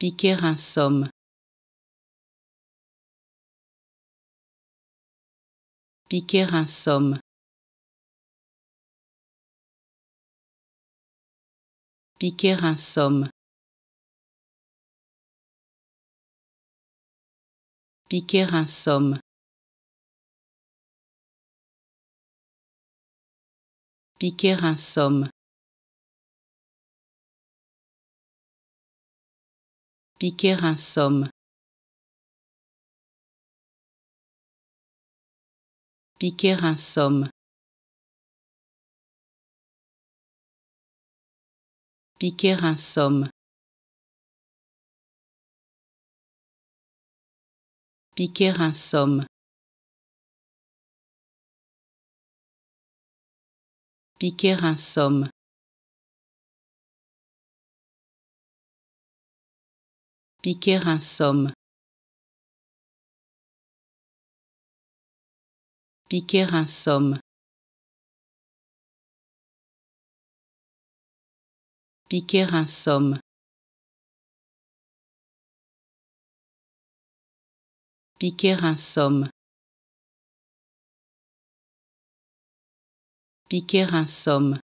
piquer un somme. Piquer un somme. Piquer un somme. Piquer un somme. Piquer un somme. piquer un somme. Piquer un somme. Piquer un somme. Piquer un somme. Piquer un somme. piquer un somme. Piquer un somme. Piquer un somme. Piquer un somme. Piquer un somme.